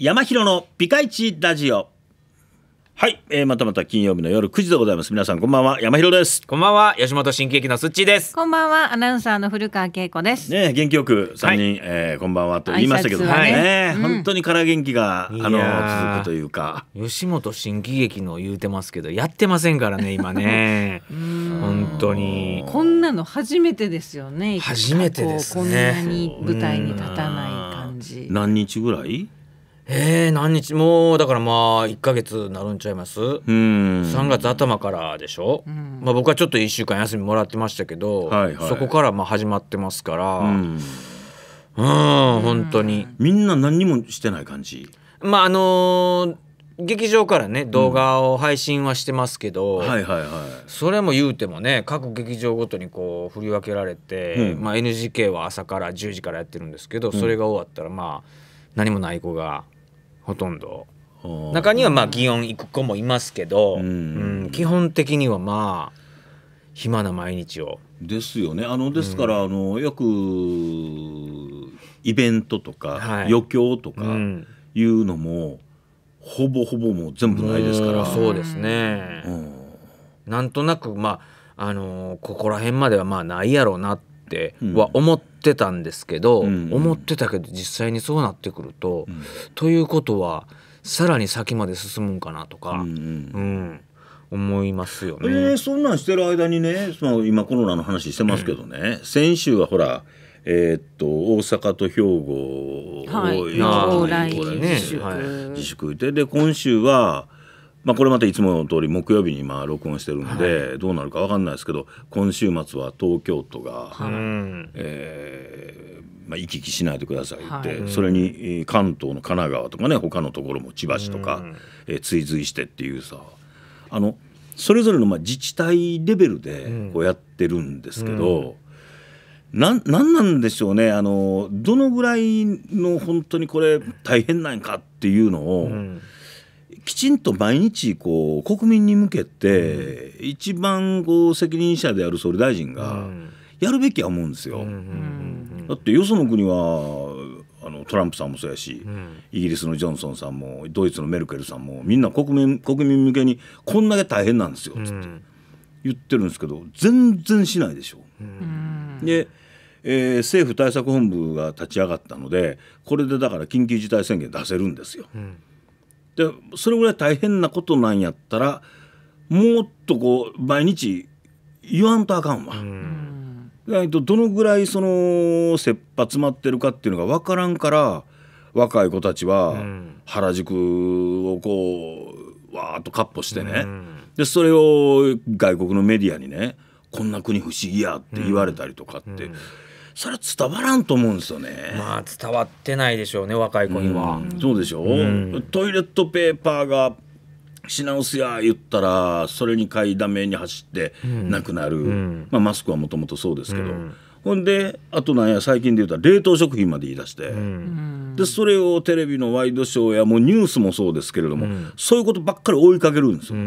山広のピカイチラジオはい、えー、またまた金曜日の夜9時でございます皆さんこんばんは山広ですこんばんは吉本新喜劇のすっちーですこんばんはアナウンサーの古川恵子ですね元気よく3人、はい、えー、こんばんはと言いましたけどね、はい、ね、本当にから元気があの続くというか吉本新喜劇の言うてますけどやってませんからね今ね 本当にこんなの初めてですよね初めてですねこんなに舞台に立たない感じ何日ぐらいえー、何日もうだからまあ一か月なるんちゃいます3月頭からでしょ、まあ、僕はちょっと1週間休みもらってましたけど、はいはい、そこからまあ始まってますからうん本当にみんな何にもしてない感じまああのー、劇場からね動画を配信はしてますけど、うんはいはいはい、それも言うてもね各劇場ごとにこう振り分けられて、うん、まあ、NGK は朝から10時からやってるんですけど、それが終わったらまあ何もない子がほとんど中にはまあ祇園行く子もいますけど、うん、基本的にはまあ暇な毎日を。ですよねあのですから、うん、あのよくイベントとか、はい、余興とかいうのも、ほぼほぼもう全部ないですからそうですね、なんとなくまああのー、ここら辺まではまあないやろうなっては思っってたんですけど、うん思ってたけど実際にそうなってくると、うん、ということはさらに先まで進むんかなとか、うん、うん、思いますよね、えー、そんなんしてる間にね、その今コロナの話してますけどね、うん、先週はほらえー、っと大阪と兵庫を、はい、自粛、ね、はい、自粛でで今週はまあ、これまたいつもの通り木曜日にまあ録音してるんで、はい、どうなるか分かんないですけど今週末は東京都が、はい、えー、まあ、行き来しないでくださいって、はい、それに関東の神奈川とかね他のところも千葉市とか、えー、追随してっていうさあのそれぞれのまあ自治体レベルでこうやってるんですけど。何なんなんでしょうねあのどのぐらいの本当にこれ大変なんかっていうのを、うんきちんと毎日こう国民に向けて、一番こう責任者である総理大臣がやるべきは思うんですよ。だってよその国はあのトランプさんもそうやし、イギリスのジョンソンさんもドイツのメルケルさんもみんな国民国民向けにこんだけ大変なんですよっって言ってるんですけど全然しないでしょ。でえー、政府対策本部が立ち上がったのでこれでだから緊急事態宣言出せるんですよ。うんでそれぐらい大変なことなんやったらもっとこう毎日言わんとあかんわ。うんとどのぐらいその切羽詰まってるかっていうのが分からんから若い子たちは原宿をこうわーっとかっ歩してね、うん、でそれを外国のメディアにねこんな国不思議やって言われたりとかって、うんそれは伝わらんと思うんですよねまあ伝わってないでしょうね若い子には、うん、そうでしょ、うん、トイレットペーパーが品薄や言ったらそれに買いだめに走ってなくなる、うん、まあ、マスクはもともとそうですけど、うん、ほんであとなんや最近で言うと冷凍食品まで言い出して、うん、でそれをテレビのワイドショーやもうニュースもそうですけれども、そういうことばっかり追いかけるんですよ。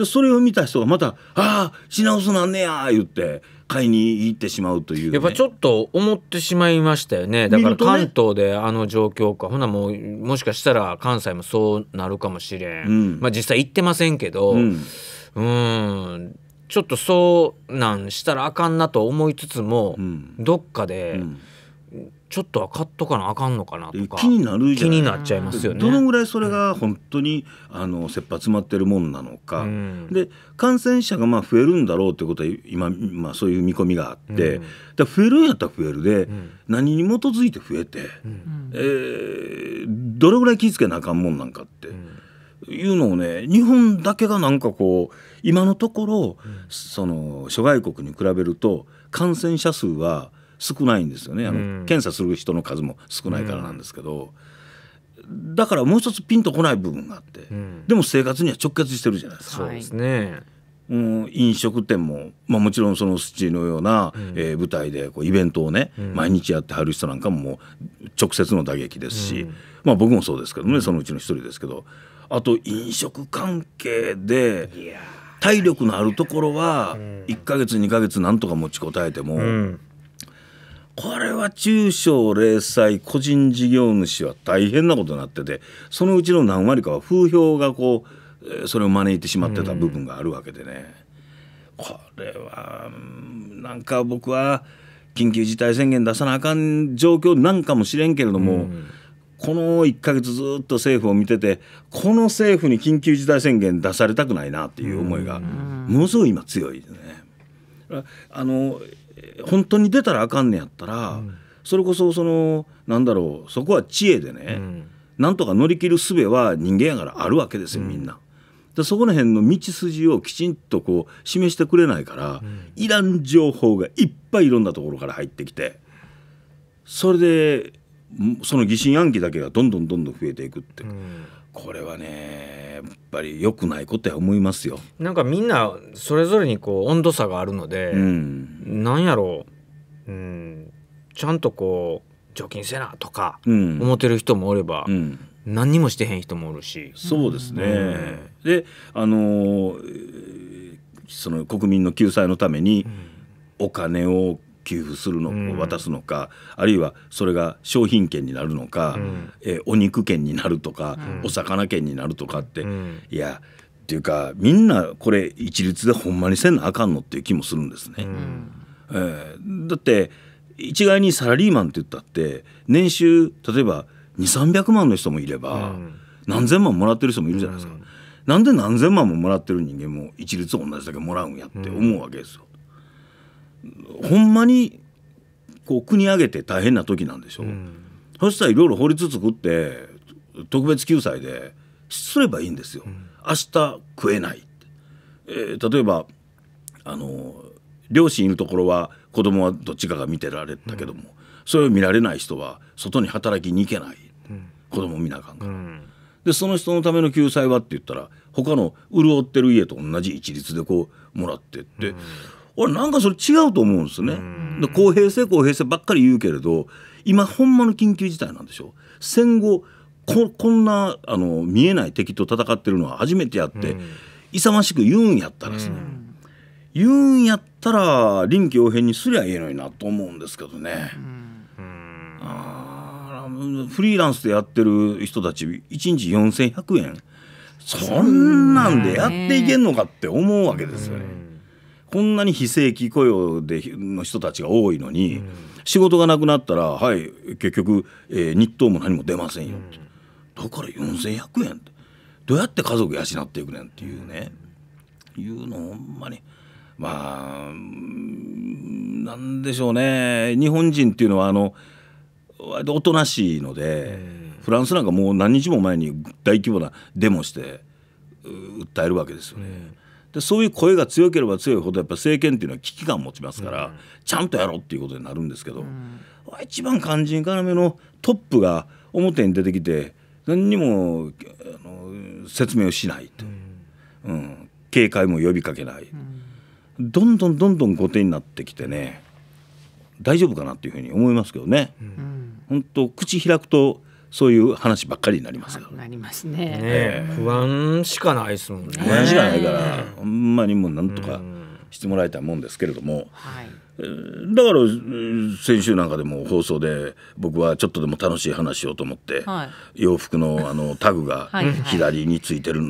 でそれを見た人がまた「ああ品薄なんねや」言って買いに行ってしまうという、ね、やっぱちょっと思ってしまいましたよねだから関東であの状況か、ね、ほなもうもしかしたら関西もそうなるかもしれん、うん、まあ実際行ってませんけどうんちょっとそうなんしたらあかんなと思いつつも、うん、どっかで。うんちょっとは買っとかなあかんのかなとか気になる気になっちゃいますよねどのぐらいそれが本当に、うん、あの切羽詰まってるもんなのか、うん、で感染者がまあ増えるんだろうってことは今、まあ、そういう見込みがあって、うん、増えるんやったら増えるで、何に基づいて増えて、うん、えー、どれぐらい気付けなあかんもんなんかって。いうのをね日本だけがなんかこう今のところ、その諸外国に比べると感染者数は少ないんですよねあの、検査する人の数も少ないからなんですけど、だからもう一つピンとこない部分があって、でも生活には直結してるじゃないですか。そうですねうん、飲食店も、まあ、もちろんそのスチのような、うん、えー、舞台でこうイベントをね、うん、毎日やってはる人なんかももう直接の打撃ですし、うん、まあ、僕もそうですけどねそのうちの一人ですけどあと飲食関係で体力のあるところは1か月2か月なんとか持ちこたえても。これは中小零細個人事業主は大変なことになっててそのうちの何割かは風評がこうそれを招いてしまってた部分があるわけでね、うん、これはなんか僕は緊急事態宣言出さなあかん状況なんかもしれんけれども、うん、この1か月ずっと政府を見ててこの政府に緊急事態宣言出されたくないなっていう思いがものすごい今強いですね。あの本当に出たらあかんねやったら、うん、それこそそのなんだろうそこは知恵でね、うん、なんとか乗り切る術は人間やからあるわけですよみんな。でそこら辺の道筋をきちんとこう示してくれないから、うん、いらん情報がいっぱいいろんなところから入ってきてそれでその疑心暗鬼だけがどんどんどんどん増えていくって、うん、これはねやっぱり良くないことは思いますよなんかみんなそれぞれにこう温度差があるので、うん、なんやろう、うん、ちゃんとこう除菌せなとか思ってる人もおれば、うん、何にもしてへん人もおるしそうですね、うん、であのー、その国民の救済のために、お金を給付するのを渡すのか、あるいはそれが商品券になるのか、うん、えお肉券になるとか、うん、お魚券になるとかって、いやっていうかみんなこれ一律でほんまにせんなあかんのっていう気もするんですね。えー、だって一概にサラリーマンって言ったって年収例えば2300万の人もいれば、何千万もらってる人もいるじゃないですか。なんで何千万ももらってる人間も一律同じだけもらうんやって思うわけですよ。ほんまにこう国上げて大変な時なんでしょう、うん、そしたらいろいろ法律作って特別救済ですればいいんですよ、うん、明日食えない、えー、例えばあの両親いるところは子供はどっちかが見てられたけども、うん、それを見られない人は外に働きに行けない、うん、子供見なあかんから、うん、でその人のための救済はって言ったら他の潤ってる家と同じ一律でこうもらってって、俺なんかそれ違うと思うんですね。で公平性公平性ばっかり言うけれど今ほんまの緊急事態なんでしょ戦後ここんなあの見えない敵と戦ってるのは初めてやって、勇ましく言うんやったらですね、言うんやったら臨機応変にすりゃいいのになと思うんですけどね。あフリーランスでやってる人たち1日4100円そんなんでやっていけんのかって思うわけですよね。こんなに非正規雇用での人たちが多いのに、うん、仕事がなくなったらはい結局、えー、日当も何も出ませんよって、うん、だから4,100円ってどうやって家族養っていくねんっていうね、うん、いうのほんまにまあなんでしょうね日本人っていうのはあのおとなしいので、フランスなんかもう何日も前に大規模なデモして訴えるわけですよね。でそういう声が強ければ強いほどやっぱ政権っていうのは危機感を持ちますから、うん、ちゃんとやろうっていうことになるんですけど、うん、一番肝心要のトップが表に出てきて何にもあの説明をしないと、うん、うん、警戒も呼びかけない、どんどんどんどん後手になってきてね大丈夫かなっていうふうに思いますけどね。本当口開くとそういう話ばっかりになりますなりますね、え不安しかないですもんね不安しかないから、ほんまにもうなんとかしてもらいたいもんですけれども、はいだから先週なんかでも放送で僕はちょっとでも楽しい話しようと思って、洋服のあのタグが 左についてる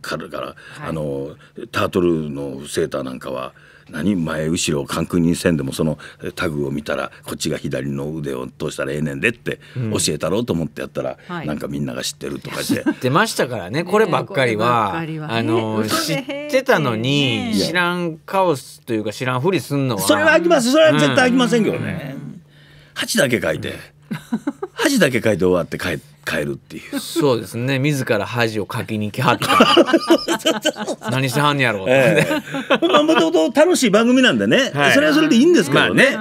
からから、あのタートルのセーターなんかは何前後ろを確認せんでもそのタグを見たらこっちが左の腕を通したらええねんでって教えたろうと思ってやったら、うん、なんかみんなが知ってるとかして、はい、知ってましたからねこればっかりはあの知ってたのに知らんカオスというか知らんふりすんのはそれはあきますそれは絶対あきませんけどね、うん、だけ書いて恥だけ書いて終わって帰って。変えるっていうそうですね自ら恥をかきに来はった 何してはんやろう、まあもともと楽しい番組なんだね、それはそれでいいんですけどね、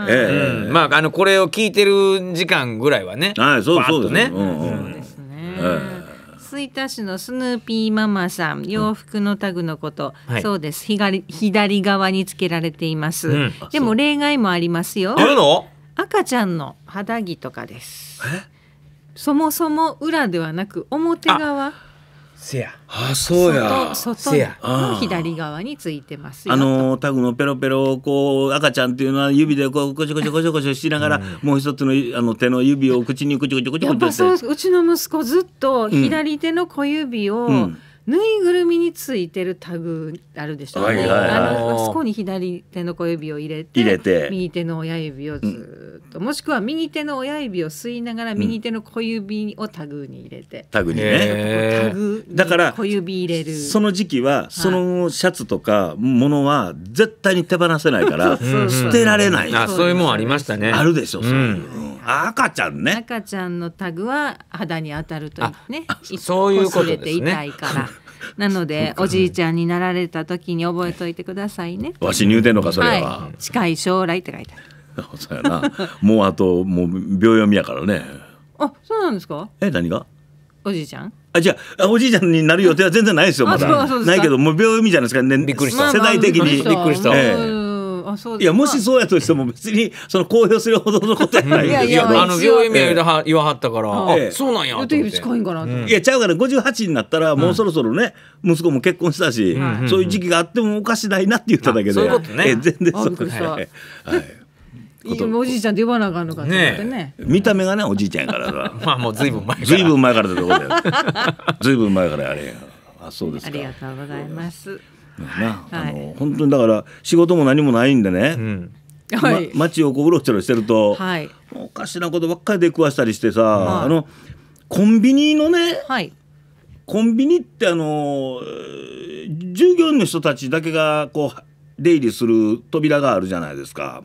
まあ、あのこれを聞いてる時間ぐらいはねはいそうそうですね、うんうん、そ吹田市のスヌーピーママさん洋服のタグのこと、そうです左左側につけられています、でも例外もありますよ赤ちゃんの肌着とかですえそもそも裏ではなく表側せやあそうや外の左側についてますあのタグのペロペロこう赤ちゃんっていうのは指でこうこちょこちょこちょこちょしながら、うん、もう一つのあの手の指を口にこちょこちょこちょこちょっううちの息子ずっと左手の小指を、うん、うんぬいぐるみについてるタグあるでしょ、はいはい、あのそこに左手の小指を入れて入れて右手の親指をずっと、うん、もしくは右手の親指を吸いながら右手の小指をタグに入れて、タグにねタグだから小指入れるその時期はそのシャツとかものは絶対に手放せないから 捨てられない、うん、あそういうもんありましたねあるでしょそういうの、うん赤ちゃんね赤ちゃんのタグは肌に当たるとねそういうことですね痛いから なのでおじいちゃんになられた時に覚えといてくださいねわしに言うてんのかそれは、はい、近い将来って書いてある そうやなもうあともう秒読みやからねあそうなんですかえ何がおじいちゃんあじゃおじいちゃんになる予定は全然ないですよまだないけどもう秒読みじゃないですかねびっくりした世代的にびっくりした、ええいやもしそうやとしても別にその公表するほどのことやないですよ。あの病院名で言わはったから、ええ、そうなんやと思って。いうん、いやちゃうから58になったらもうそろそろね、うん、息子も結婚したし、うん、そういう時期があってもおかしないなって言っただけで、ね、え全然そうですね。はいおじいちゃんって呼ばなあかんのかね見た目がねおじいちゃんやから まあもうずいぶん前からずいぶん前からだとこだよずいぶん前からあれあそうですありがとうございますはい、あの本当にだから仕事も何もないんでね、うんま、街をこううろちょろしてると、はい、おかしなことばっかり出くわしたりしてさ、はい、あのコンビニのね、はい、コンビニってあの従業員の人たちだけがこう出入りする扉があるじゃないですか。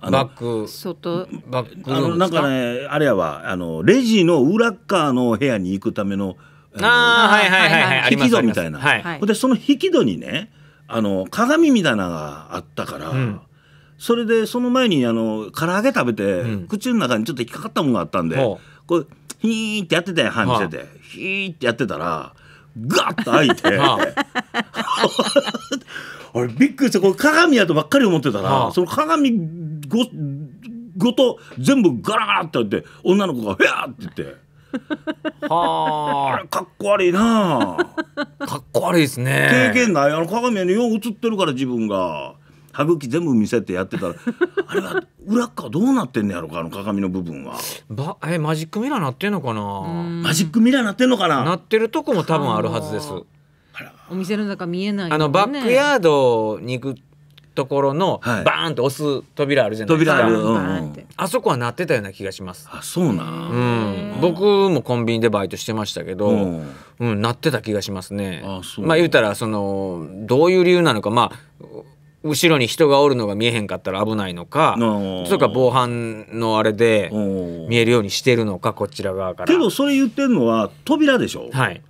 あのバック外バックあのなんかねあれやわあのレジの裏側の部屋に行くためのあはいはいはいはい引き戸みたいな、はい、でその引き戸にねあの鏡みたいなのがあったから、うん、それでその前にあの唐揚げ食べて、うん、口の中にちょっと引っかかったものがあったんで、こうヒーってやってたよ歯見せて、ひヒーってやってたらガッと開いて、あ、俺びっくりしてこれ鏡やとばっかり思ってたら、その鏡ごごと全部ガラガラってやって女の子が「へや!」って言って。はあ、かっこ悪いな。かっこ悪いですね。経験ない、あの鏡によう映ってるから、自分が。歯茎全部見せてやってたらあれは裏側どうなってんねやろかあの鏡の部分はばえマジックミラーなってんのかなマジックミラーなってんのかななってるとこも多分あるはずですお店の中見えない、ね、あのバックヤードに行くところの、バーンと押す扉あるじゃないですか。扉、あそこはなってたような気がします。あ、そうな。うん。僕もコンビニでバイトしてましたけど、うん、なってた気がしますね。あう。まあ言うたらそのどういう理由なのか、まあ。後ろに人がおるのが見えへんかったら危ないのかそれか防犯のあれで見えるようにしてるのかこちら側からけどそれ言ってるのは扉でしょはい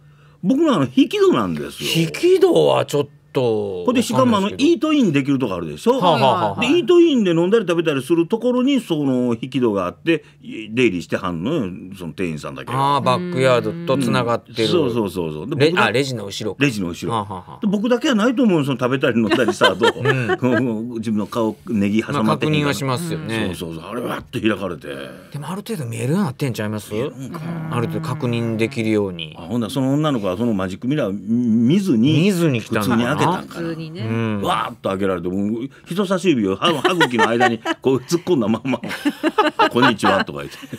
僕らの引き戸なんですよ引き戸はちょっとほんでしかもあのイートインできるとこあるでしょ、はあはあ、でイートインで飲んだり食べたりするところにその引き戸があって出入りしてはんのよ、その店員さんだけああバックヤードとつながってる、そうそうそうそうであレジの後ろレジの後ろ、はあはあ、僕だけはないと思うその食べたり飲んだりさどう、うん、自分の顔ネギ挟まって、まあ、確認はしますよね、そうそうそうあれわっと開かれてでもある程度見えるようになってんちゃいますある程度確認できるようにあほんなその女の子はそのマジックミラー見ずに見ずに来たんだけたか普通にね、わーっと開けられて人差し指を歯歯茎の間に こう突っ込んだまま「こんにちは」とか言って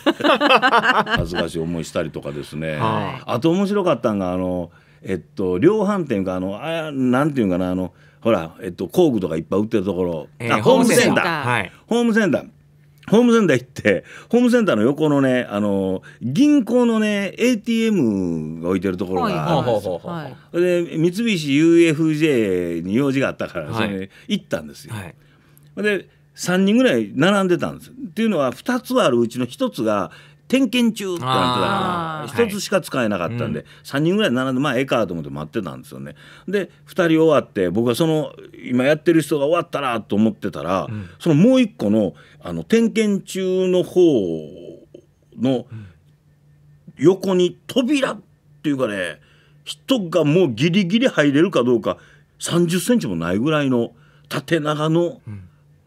恥ずかしい思いしたりとかですね、あと面白かったのがあのえっと量販店があのあなんていうかなあのほら、えっと、工具とかいっぱい売ってるところ、えー、あホームセンター、はい、ホームセンターホームセンター行って、ホームセンターの横のね、あの、銀行のね、ATM が置いてるところが、はい、で、三菱 UFJ に用事があったから、それ行ったんですよ。はい、で3人ぐらい並んでたんですっていうのは2つあるうちの1つが点検中ってなってたから1つしか使えなかったんで、はい、3人ぐらい並んでまあええかと思って待ってたんですよね。で2人終わって僕はその今やってる人が終わったらと思ってたら、うん、そのもう一個のあの点検中の方の横に扉っていうかね人がもうギリギリ入れるかどうか3 0ンチもないぐらいの縦長の、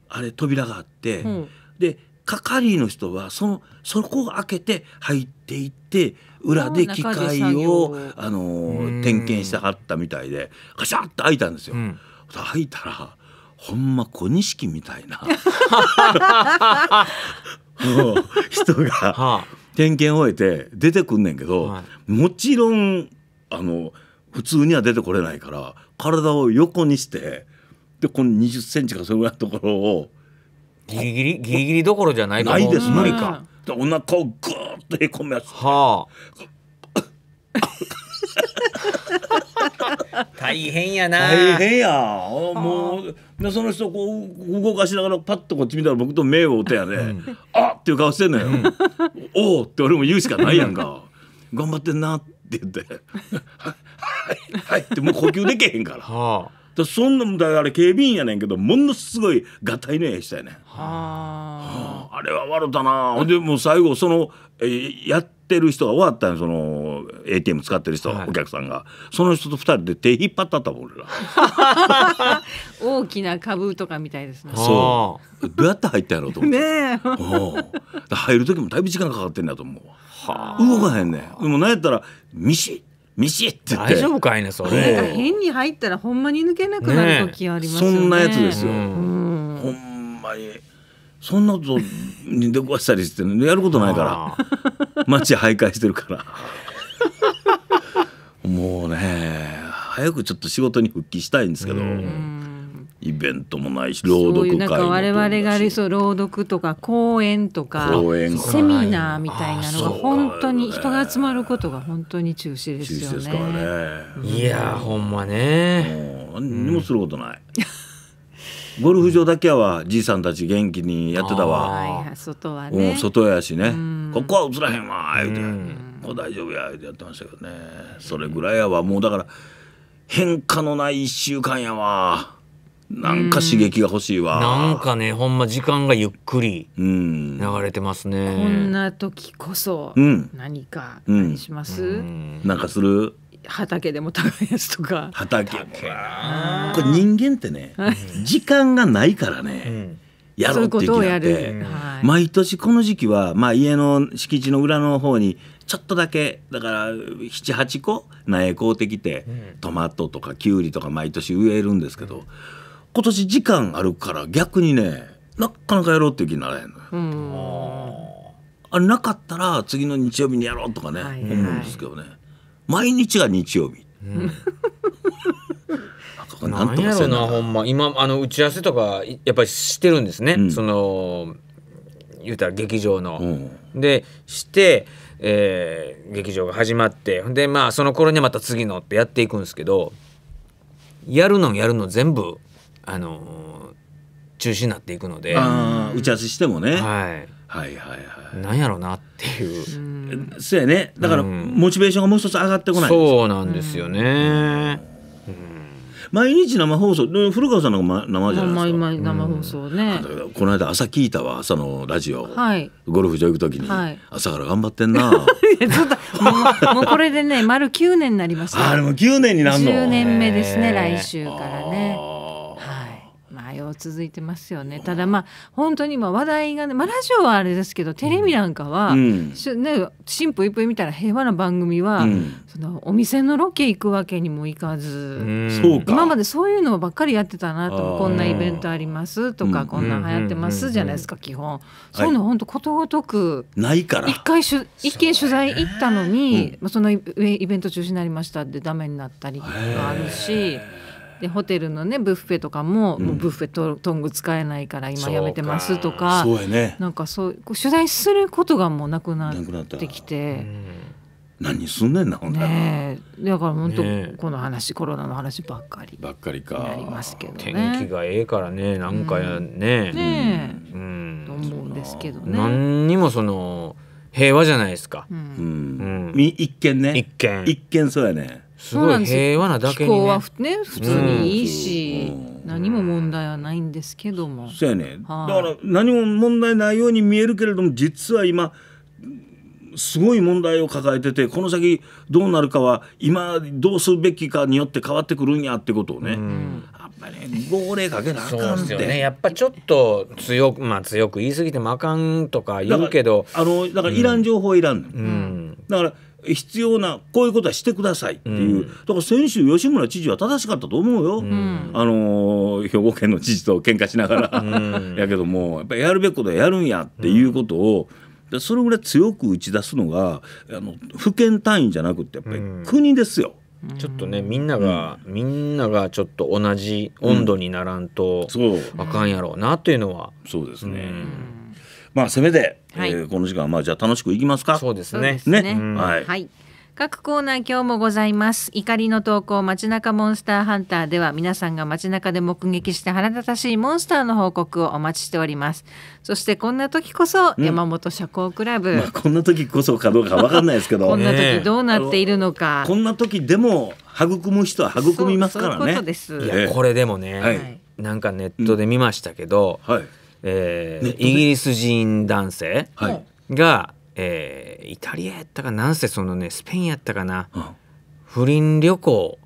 あれ扉があって、うん、で係の人はそのそこを開けて入っていって裏で機械をあの点検したはったみたいでガシャッと開いたんですよ。うん、開いたらほんま小錦みたいな 人が点検終えて出てくんねんけど、はい、もちろんあの普通には出てこれないから体を横にしてでこの2 0ンチかそれぐらいのところを。ギリギリギリギリどころじゃないかないです無理か、うん、お腹をぐーっとへこむやすはあ 大変やな大変やもうでその人こう動かしながらパッとこっち見たら僕と目を追うてやで、うん、あっっていう顔してんのよ、おおって俺も言うしかないやんか頑張ってんなって言って はいはいってもう呼吸できへんから。はあそんなだあれ警備員やねんけどものすごい合体のええ人やねん。はあ、あれは悪だなほんでもう最後そのやってる人が終わったんその ATM 使ってる人、はい、お客さんがその人と2人で手引っ張ったったもん俺ら 大きな株とかみたいですねそうどうやって入ったやろうと思ってね入る時もだいぶ時間かかってんだと思う動かへんねんでもなんやったらミシッミシって大丈夫かいねそれ変に入ったらほんまに抜けなくなる時ありますよね、ね、そんなやつですよ、うん、ほんまにそんなことに出くわしたりしてやることないから街徘徊してるからもうね早くちょっと仕事に復帰したいんですけど。イベントもないし朗読会もそう我々がありそう朗読とか講演とかセミナーみたいなのが本当に人が集まることが本当に中止ですよね。ねいやほんまね。もう何もすることない。うん、ゴルフ場だけはじいさんたち元気にやってたわ。外はね。外やしね。うん、ここは映らへんわ言うて、うん、もう大丈夫や言うてやってましたけどね。それぐらいやわもうだから変化のない一週間やわ。なんか刺激が欲しいわ。なんかね、ほんま時間がゆっくり流れてますね。こんな時こそ何か何します？なんかする？畑でも耕すとか。畑。これ人間ってね、時間がないからね。やろうっていうやる、毎年この時期は、まあ、家の敷地の裏の方にちょっとだけだから78個苗買うてきて、トマトとかきゅうりとか毎年植えるんですけど、今年時間あるから逆にねなかなかやろうっていう気にならへんのよ。あれなかったら次の日曜日にやろうとかね、はいはい、思うんですけどね毎日が日曜日。うん なんやろうなほんま今あの打ち合わせとかやっぱりしてるんですね、うん、その言うたら劇場の。うん、でして、えー、劇場が始まってでまあその頃にまた次のってやっていくんですけどやるのやるの全部あの中止になっていくので打ち合わせしてもね、はい、はいはいはいなんやろうなっていうそうやねだから、モチベーションがもう一つ上がってこないそうなんですよね、毎日生放送古川さんの生じゃないですか生放送ね、この間朝聞いたわ朝のラジオ、ゴルフ場行く時に、朝から頑張ってんな もうこれでね丸9年になりましたあれも9年になるの1年目ですね来週からね続いてますよねただまあ本当に今話題がね、まあ、ラジオはあれですけどテレビなんかは、うんね、新婦一風みたいな平和な番組は、うん、そのお店のロケ行くわけにもいかず、うん、今までそういうのばっかりやってたなとこんなイベントありますとか、こんな流行ってますじゃないですか基本、そういうの本当ことごとくないから一回しゅ一見取材行ったのに、まあ、そのイベント中止になりましたってダメになったりとかあるし。でホテルのねブッフェとかも,、もうブッフェとトング使えないから今やめてますとかそうや、ね、なんかそうう取材することがもうなくなってきて。何すんねんなほんなねだから本当、ね、この話コロナの話ばっかりばっかりかなりますけど、ね、天気がええからねなんかやね,、うん、ねうん、と思うんですけどね何にもその平和じゃないですか、うんうん、一見ね一見一見そうやねすごい平和なだけに、ね、気候はね普通にいいし、何も問題はないんですけどもそうやね、はあ、だから何も問題ないように見えるけれども実は今すごい問題を抱えててこの先どうなるかは今どうするべきかによって変わってくるんやってことをね、うん、やっぱり、ね、号令かけなあかんって、ね、やっぱちょっと強くまあ強く言い過ぎてもあかんとか言うけどあのだからいらん情報いらん、ね、うん、だから必要なこういうことはしてくださいっていう、うん、だから先週吉村知事は正しかったと思うよ、うん、あの兵庫県の知事と喧嘩しながら、うん、やけどもやっぱりやるべきことはやるんやっていうことを、でそれぐらい強く打ち出すのがあの府県単位じゃなくてやっぱり国ですよ。ちょっとねみんなが、うん、みんながちょっと同じ温度にならんと、あかんやろうなというのは、そうですね。まあせめて、はい、えー、この時間まあじゃあ楽しくいきますか。そうですね。ね、ねはい、はい。各コーナー今日もございます怒りの投稿街中モンスターハンターでは皆さんが街中で目撃した腹立たしいモンスターの報告をお待ちしておりますそしてこんな時こそ山本社交クラブ、うんまあ、こんな時こそかどうかわかんないですけど こんな時どうなっているのか、こんな時でも育む人は育みますからねいやこれでもね、はい、なんかネットで見ましたけど、うんはいえー、イギリス人男性が、はい、えー、イタリアやったかなんせそのねスペインやったかな、うん、不倫旅行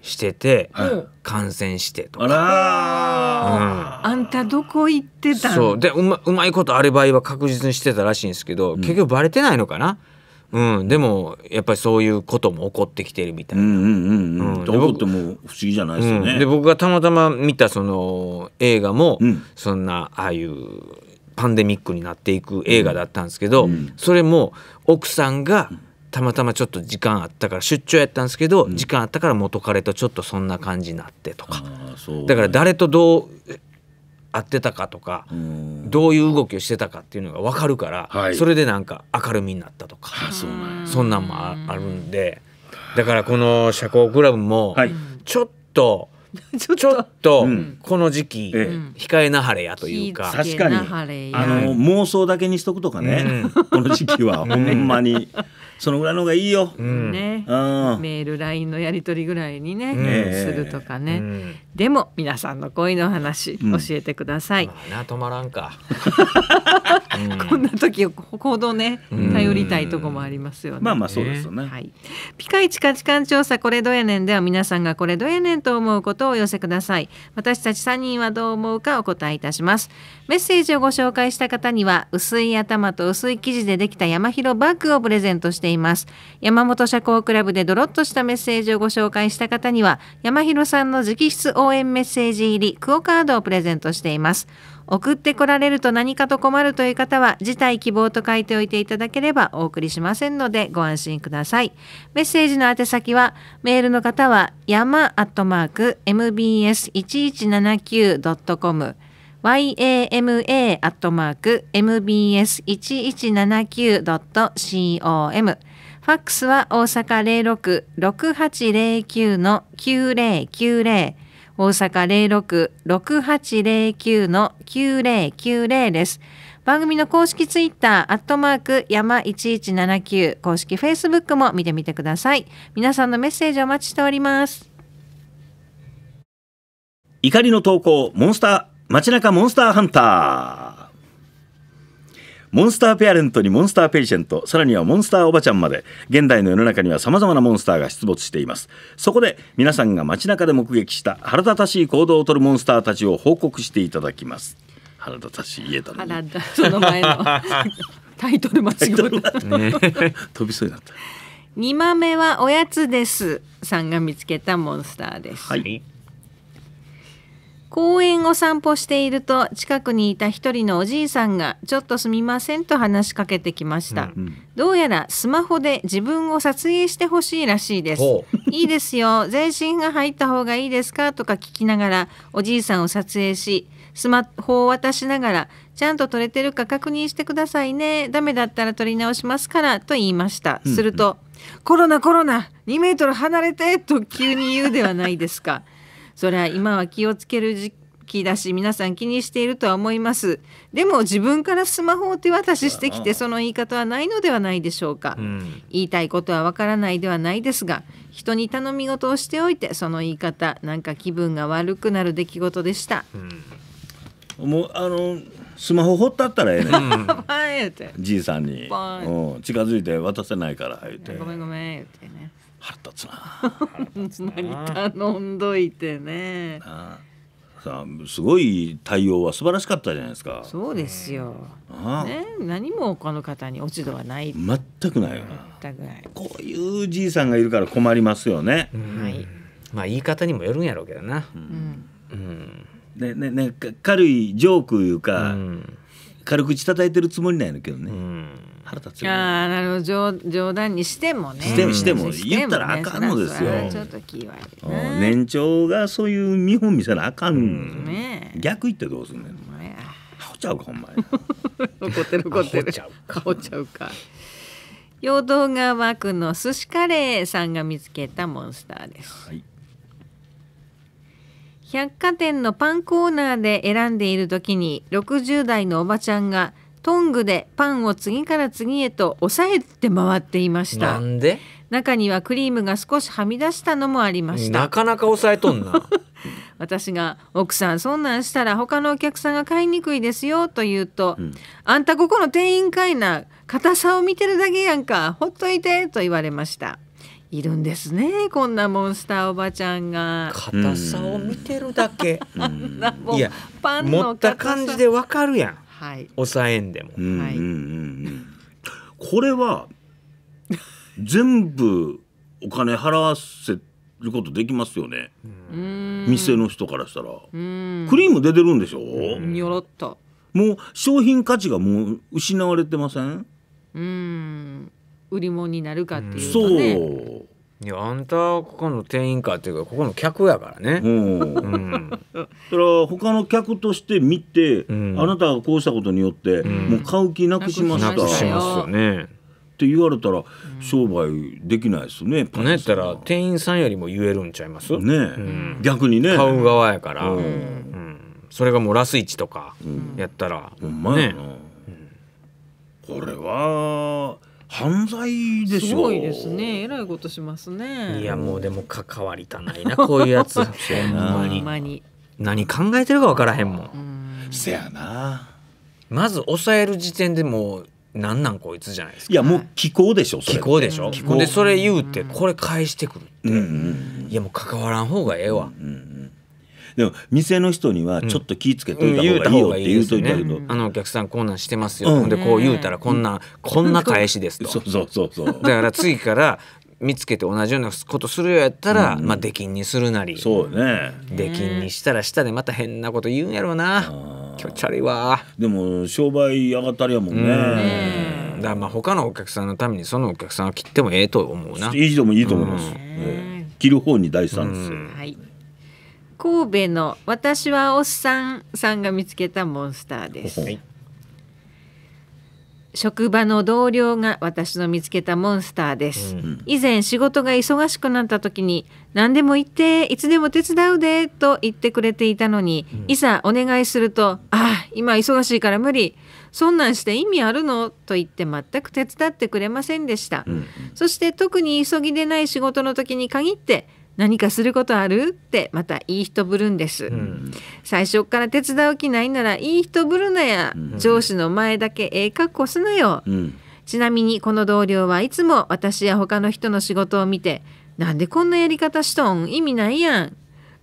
してて、うん、感染してとか、うん、ああんたどこ行ってたそうでうまうまいことアリバイは確実にしてたらしいんですけど結局バレてないのかな。うん、でもやっぱりそういうことも起こってきてるみたいな。んうっても不思議じゃないですよね。うん、で僕がたまたま見たその映画も、うん、そんなああいうパンデミックになっていく映画だったんですけど、うん、それも奥さんがたまたまちょっと時間あったから出張やったんですけど、時間あったから元彼とちょっとそんな感じになってとか、だから誰とどう合ってたかとかどういう動きをしてたかっていうのが分かるから、はい、それでなんか明るみになったとかそんなんもあるんでだからこの社交クラブも ちょっと、ちょちょっとこの時期、控えなはれやというか確かにあの妄想だけにしとくとかね、うん、この時期は ほんまにそのぐらいのがいいよ、ね、メールラインのやり取りぐらいにね、ね、するとかね、でも皆さんの恋の話教えてください、まあ、な止まらんか こんな時ほどね頼りたいとこもありますよねまあまあそうですよね、はい、ピカイチ価値観調査これどうやねんでは皆さんがこれどうやねんと思うことをお寄せください私たち三人はどう思うかお答えいたしますメッセージをご紹介した方には薄い頭と薄い生地でできた山広バッグをプレゼントしています山本社交クラブでドロッとしたメッセージをご紹介した方には山広さんの直筆応援メッセージ入りクオカードをプレゼントしています送ってこられると何かと困るという方は辞退希望と書いておいていただければお送りしませんのでご安心くださいメッセージの宛先はメールの方は山 mbs1179.com yama.mbs1179.com ファックスは大阪066809の9090大阪066809の9090です。番組の公式ツイッター、アットマーク、山1179、公式フェイスブックも見てみてください。皆さんのメッセージお待ちしております。怒りの投稿、モンスター街中モンスターハンターモンスターペアレントにモンスターペイシェントさらにはモンスターおばちゃんまで現代の世の中にはさまざまなモンスターが出没していますそこで皆さんが街中で目撃した腹立たしい行動をとるモンスターたちを報告していただきます腹立たしい家だね腹立その前の タイトル間違えた、ね、飛びそうになった2番目はおやつですさんが見つけたモンスターです、はい公園を散歩していると近くにいた一人のおじいさんが「ちょっとすみません」と話しかけてきました、うんうん、どうやらスマホで自分を撮影してほしいらしいです「いいですよ全身が入った方がいいですか?」とか聞きながらおじいさんを撮影しスマホを渡しながら「ちゃんと撮れてるか確認してくださいねダメだったら撮り直しますから」と言いました、すると「うんコロナコロナ2メートル離れて!」と急に言うではないですか。それは今は気をつける時期だし皆さん気にしているとは思いますでも自分からスマホを手渡ししてきてその言い方はないのではないでしょうか、うん、言いたいことはわからないではないですが人に頼み事をしておいてその言い方なんか気分が悪くなる出来事でした、うん、もうあのスマホほったったらええねん じいさんに、うん、近づいて渡せないから言うて「ごめんごめん」言うてね腹立つな 頼んどいてねさあすごい対応は素晴らしかったじゃないですかそうですよ、ね、何もこの方に落ち度はない全くないよな全くないこういうじいさんがいるから困りますよね、はい、まあ言い方にもよるんやろうけどな、うんうんねねね、軽いジョークいうか、うん、軽く叩いてるつもりないやけどね、うん腹立つよ、ね、ああなるほど冗談にしてもねしてもしても言ったらあかんのですよ、ちょっと気悪い年長がそういう見本見せなあかん、ね、逆言ってどうすんねんほちゃうかお前 怒ってる怒ってるほちゃうか陽動川区の寿司カレーさんが見つけたモンスターです、はい、百貨店のパンコーナーで選んでいるときに60代のおばちゃんが「トングでパンを次から次へと押さえて回っていましたなんで中にはクリームが少しはみ出したのもありましたなかなか抑えとんな 私が「奥さんそんなんしたら他のお客さんが買いにくいですよ」と言うと、うん「あんたここの店員かいな硬さを見てるだけやんかほっといて」と言われましたいるんですねこんなモンスターおばちゃんが硬さを見てるだけ、うん、いやパンの持った感じでわかるやんはい、抑えんでも、うんうんうん、これは全部お金払わせることできますよね店の人からしたらクリーム出てるんでしょよろっともう商品価値がもう失われてませんうん売り物になるかっていうとねそういやあんたはここの店員かっていうかここの客やからね、うん、うん、だから他の客として見て、うん、あなたがこうしたことによって、うん、もう買う気なくしましたなくしますよねって言われたら商売できないですね。何ねったら店員さんよりも言えるんちゃいますね、うん、逆にね買う側やから、うんうん、それがもうラス一とかやったら、うんね、うん、これは犯罪でしょすごいですねえらいことしますねいやもうでも関わりたないなこういうやつ ほんまに何考えてるか分からへんもんせやなまず抑える時点でもうなんなんこいつじゃないですかいやもう気候でしょ気候でしょ、う候でそれ言うてこれ返してくるって、いやもう関わらん方がええわ、うんでも店の人にはちょっと気ぃつけといた方がいいよって言うといたけど、うんね、あのお客さんこんなんしてますよ、うん、でこう言うたらこんな、こんな返しですと そうそうそうだから次から見つけて同じようなことするようやったら、うん、まあ出禁にするなりそうね出禁にしたら下でまた変なこと言うんやろうな気持ち悪いわでも商売上がったりやもんね、うん、だからまあ他のお客さんのためにそのお客さんは切ってもええと思うないいと思いいと思います、うん、切る方に大事なんですよ、はい神戸の私はおっさんさんが見つけたモンスターです、はい、職場の同僚が私の見つけたモンスターです、うん、以前仕事が忙しくなった時に何でも言っていつでも手伝うでと言ってくれていたのに、うん、いざお願いするとああ今忙しいから無理そんなんして意味あるのと言って全く手伝ってくれませんでした、うん、そして特に急ぎでない仕事の時に限って何かすることあるってまたいい人ぶるんです、うん、最初から手伝う気ないならいい人ぶるなや、うん、上司の前だけええ格好すなよ、うん、ちなみにこの同僚はいつも私や他の人の仕事を見てなんでこんなやり方しとん意味ないやん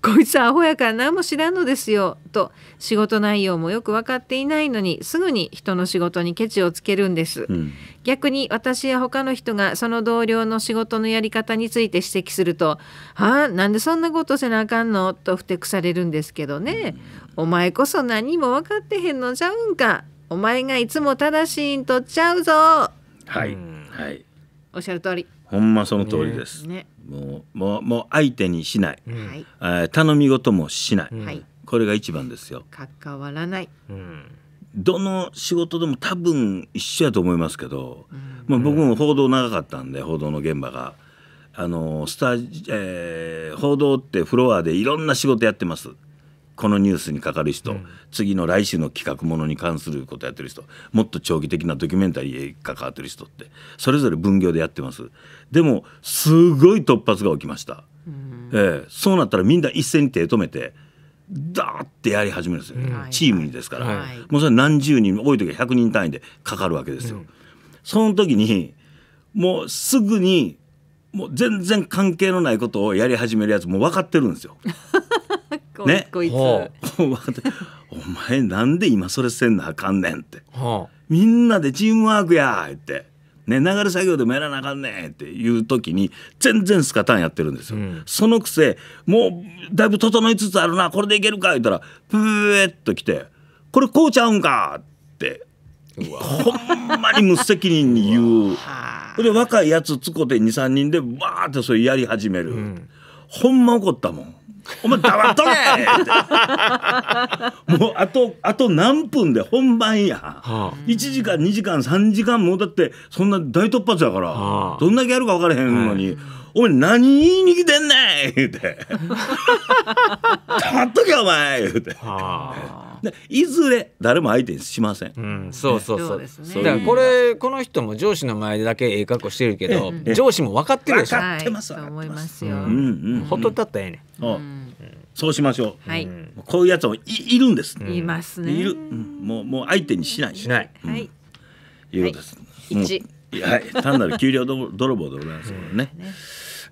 こいつアホやから何も知らんのですよ」と仕事内容もよく分かっていないのにすぐに人の仕事にケチをつけるんです、うん、逆に私や他の人がその同僚の仕事のやり方について指摘すると「はあなんでそんなことせなあかんの?」とふてくされるんですけどね「お前こそ何も分かってへんのちゃうんかお前がいつも正しいんとっちゃうぞ」はい、はい、おっしゃる通り。ほんまその通りです。ね、もうもうもう相手にしない、うん、えー、頼み事もしない、うん、これが一番ですよ。関わらない。うんどの仕事でも多分一緒やと思いますけど、まあ、僕も報道長かったんで報道の現場があのスタジ、えー、報道ってフロアでいろんな仕事やってます、このニュースにかかる人、うん、次の来週の企画ものに関することやってる人もっと長期的なドキュメンタリーに関わってる人ってそれぞれ分業でやってますでもすごい突発が起きました、うん、えそうなったらみんな一斉に手止めてダーってやり始めるんですよ、うん、チームにですから、はい、もうそれ何十人多い時は100人単位でかかるわけですよ、うん、その時にもうすぐにもう全然関係のないことをやり始めるやつも分かってるんですよ ね、こいつ、お前なんで今それせんなあかんねんって、はあ、みんなでチームワークやって、ね、流れ作業でもやらなあかんねんっていう時に全然スカタンやってるんですよ、うん、そのくせもうだいぶ整いつつあるなこれでいけるか言ったらプーッと来て「これこうちゃうんか」ってほんまに無責任に言う。で若いやつつこて23人でバーってそれやり始める、うん、ほんま怒ったもん。お前黙っとけもうあとあと何分で本番や、はあ、1時間2時間3時間もうだってそんな大突発やから、はあ、どんだけやるか分からへんのに。はいお前何言いに来てんねん言うて。黙っとけお前言うて。はあいずれ誰も相手にしません、うん、そうそうそう、ね、だからこれこの人も上司の前だけええ格好してるけど、上司も分かってるでしょ分かってます、はい、思いますよ、うんうん、ほっとったったらええねん、そうしましょう、はい、こういうやつもいいるんです、いますねいる、もうもう相手にしないしない、はい、いうことです、はい、単なる給料ど泥棒でございますもんね、ね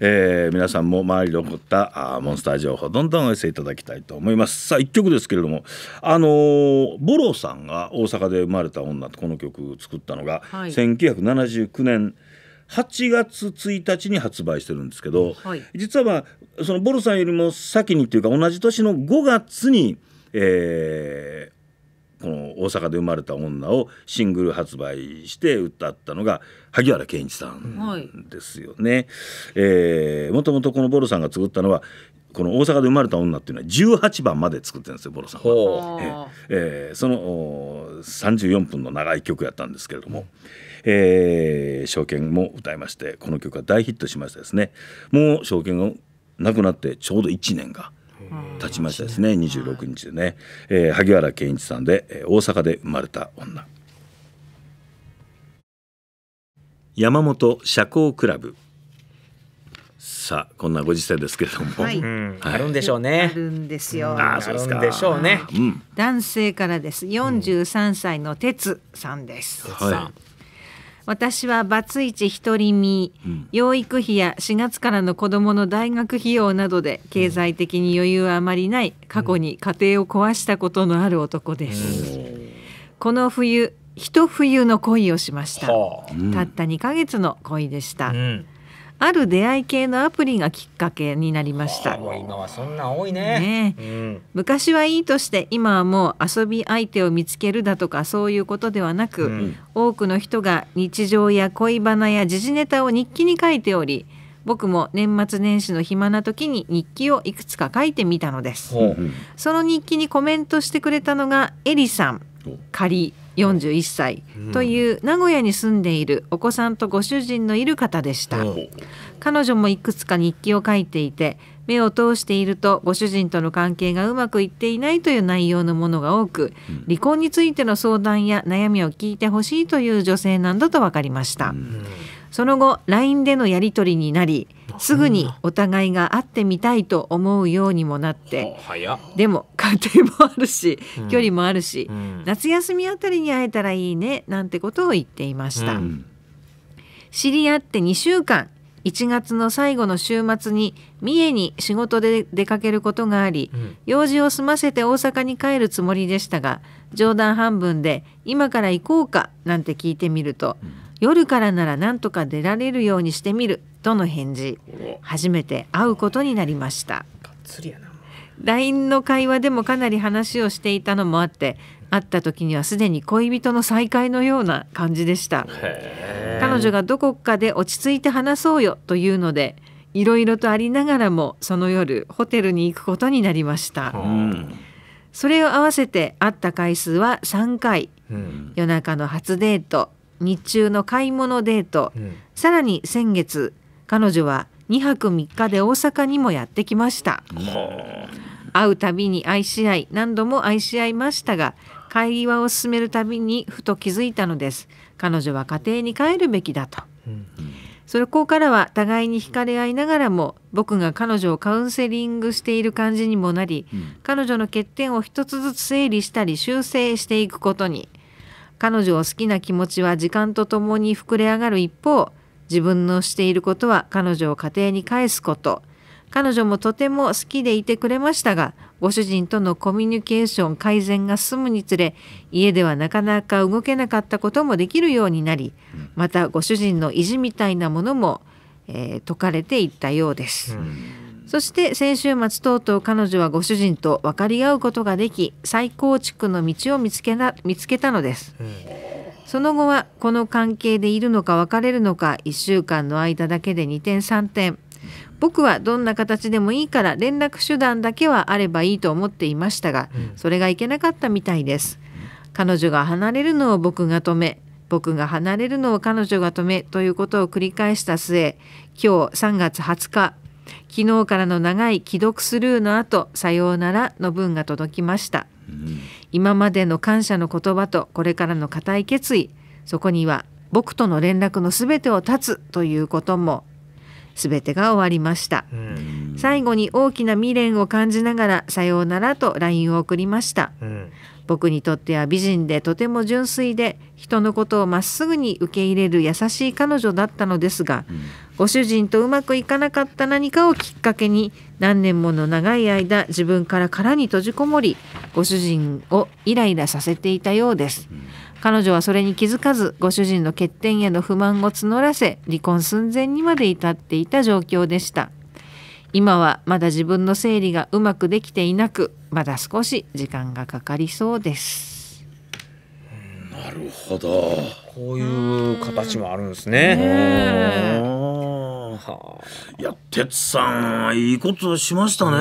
えー、皆さんも周りで起こったあモンスター情報どんどんお寄せいただきたいと思いますさあ1曲ですけれどもあのー、ボロさんが大阪で生まれた女とこの曲作ったのが、はい、1979年8月1日に発売してるんですけど、はい、実は、まあ、そのボルさんよりも先にというか同じ年の5月に、えー、この大阪で生まれた女をシングル発売して歌ったのが萩原健一さんですよね。はい、えー、もともとこのボロさんが作ったのはこの大阪で生まれた女っていうのは18番まで作ってるんですよボロさんは。えー、えその34分の長い曲やったんですけれども「えー、証券」も歌いましてこの曲は大ヒットしましたですね。もう証券がなくなってちょうど1年が経ちましたですね26日でね、えー、萩原健一さんで、えー、大阪で生まれた女山本社交クラブさあこんなご時世ですけれども、はいあるんでしょうねあるんですよあそうですかでしょうね、うん、男性からです43歳の鉄さんです、はい私はバツイチ独り身、うん、養育費や4月からの子どもの大学費用などで経済的に余裕はあまりない過去に家庭を壊したことのある男です、うん、この冬一冬の恋をしました、はあ、たった2ヶ月の恋でした、うんある出会い系のアプリがきっかけになりました、今はそんな多いね、ねうん、昔はいいとして今はもう遊び相手を見つけるだとかそういうことではなく、うん、多くの人が日常や恋バナや時事ネタを日記に書いており僕も年末年始の暇な時に日記をいくつか書いてみたのです、うん、その日記にコメントしてくれたのがエリさんカリ41歳という名古屋に住んでいるお子さんとご主人のいる方でした、彼女もいくつか日記を書いていて目を通しているとご主人との関係がうまくいっていないという内容のものが多く離婚についての相談や悩みを聞いてほしいという女性なんだと分かりました。うんその後 LINE でのやり取りになりすぐにお互いが会ってみたいと思うようにもなってでも 家庭もあるし距離もあるし、うん、夏休みあたりに会えたらいいねなんてことを言っていました、うん、知り合って2週間1月の最後の週末に三重に仕事で出かけることがあり、うん、用事を済ませて大阪に帰るつもりでしたが冗談半分で「今から行こうか」なんて聞いてみると「夜からならなんとか出られるようにしてみるとの返事初めて会うことになりました LINE の会話でもかなり話をしていたのもあって会った時にはすでに恋人の再会のような感じでした彼女がどこかで落ち着いて話そうよというのでいろいろとありながらもその夜ホテルに行くことになりました、うん、それを合わせて会った回数は3回、うん、夜中の初デート日中の買い物デート、うん、さらに先月彼女は2泊3日で大阪にもやってきました。会うたびに愛し合い何度も愛し合いましたが会話を進めるたびにふと気づいたのです彼女は家庭に帰るべきだと、うん、それここからは互いに惹かれ合いながらも僕が彼女をカウンセリングしている感じにもなり、うん、彼女の欠点を一つずつ整理したり修正していくことに彼女を好きな気持ちは時間とともに膨れ上がる一方自分のしていることは彼女を家庭に返すこと彼女もとても好きでいてくれましたがご主人とのコミュニケーション改善が進むにつれ家ではなかなか動けなかったこともできるようになりまたご主人の意地みたいなものも、えー、解かれていったようです。うんそして先週末とうとう彼女はご主人と分かり合うことができ再構築の道を見つけな見つけたのです、うん、その後はこの関係でいるのか別れるのか1週間の間だけで2点3点僕はどんな形でもいいから連絡手段だけはあればいいと思っていましたが、うん、それがいけなかったみたいです彼女が離れるのを僕が止め僕が離れるのを彼女が止めということを繰り返した末今日3月20日昨日からの長い既読スルーの後さようならの文が届きました、うん、今までの感謝の言葉とこれからの固い決意そこには僕との連絡の全てを断つということも全てが終わりました、うん、最後に大きな未練を感じながらさようならと LINE を送りました、うん僕にとっては美人でとても純粋で人のことをまっすぐに受け入れる優しい彼女だったのですが、うん、ご主人とうまくいかなかった何かをきっかけに何年もの長い間自分から殻に閉じこもりご主人をイライラさせていたようです。うん彼女はそれに気づかずご主人の欠点への不満を募らせ離婚寸前にまで至っていた状況でした今はまだ自分の整理がうまくできていなくまだ少し時間がかかりそうですなるほどこういう形もあるんですね、ね、いや哲さんいいことしましたね